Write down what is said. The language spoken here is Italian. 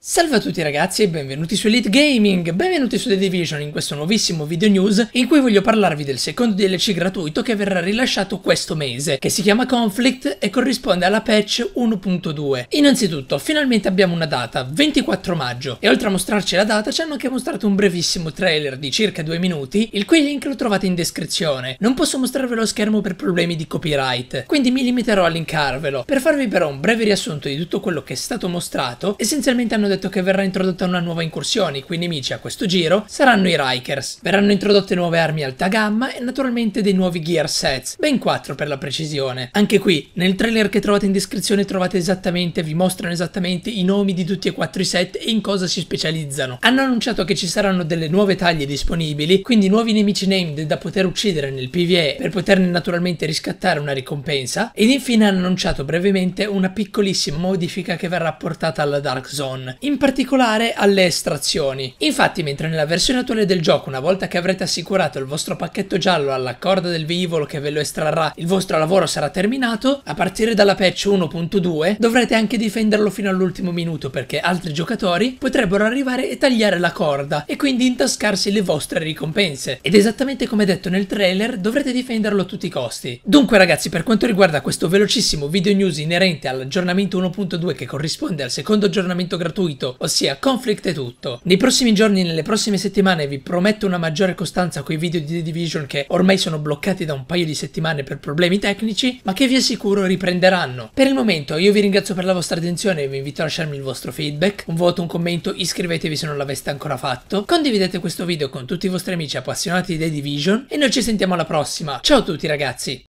Salve a tutti ragazzi e benvenuti su Elite Gaming, benvenuti su The Division in questo nuovissimo video news in cui voglio parlarvi del secondo DLC gratuito che verrà rilasciato questo mese, che si chiama Conflict e corrisponde alla patch 1.2. Innanzitutto, finalmente abbiamo una data, 24 maggio, e oltre a mostrarci la data ci hanno anche mostrato un brevissimo trailer di circa 2 minuti, il cui link lo trovate in descrizione. Non posso mostrarvelo lo schermo per problemi di copyright, quindi mi limiterò a linkarvelo, per farvi però un breve riassunto di tutto quello che è stato mostrato, essenzialmente hanno hanno detto che verrà introdotta una nuova incursione, i cui nemici a questo giro saranno i Rikers. Verranno introdotte nuove armi alta gamma e naturalmente dei nuovi gear sets, ben 4 per la precisione. Anche qui, nel trailer che trovate in descrizione trovate esattamente, vi mostrano esattamente i nomi di tutti e quattro i set e in cosa si specializzano. Hanno annunciato che ci saranno delle nuove taglie disponibili, quindi nuovi nemici named da poter uccidere nel PvE per poterne naturalmente riscattare una ricompensa ed infine hanno annunciato brevemente una piccolissima modifica che verrà portata alla Dark Zone, in particolare alle estrazioni. Infatti mentre nella versione attuale del gioco una volta che avrete assicurato il vostro pacchetto giallo alla corda del velivolo che ve lo estrarrà il vostro lavoro sarà terminato, a partire dalla patch 1.2 dovrete anche difenderlo fino all'ultimo minuto perché altri giocatori potrebbero arrivare e tagliare la corda e quindi intascarsi le vostre ricompense. Ed esattamente come detto nel trailer dovrete difenderlo a tutti i costi. Dunque ragazzi per quanto riguarda questo velocissimo video news inerente all'aggiornamento 1.2 che corrisponde al secondo aggiornamento gratuito gratuito, ossia Conflict e tutto. Nei prossimi giorni e nelle prossime settimane vi prometto una maggiore costanza con i video di The Division che ormai sono bloccati da un paio di settimane per problemi tecnici, ma che vi assicuro riprenderanno. Per il momento io vi ringrazio per la vostra attenzione e vi invito a lasciarmi il vostro feedback, un voto, un commento, iscrivetevi se non l'aveste ancora fatto, condividete questo video con tutti i vostri amici appassionati di The Division e noi ci sentiamo alla prossima. Ciao a tutti ragazzi!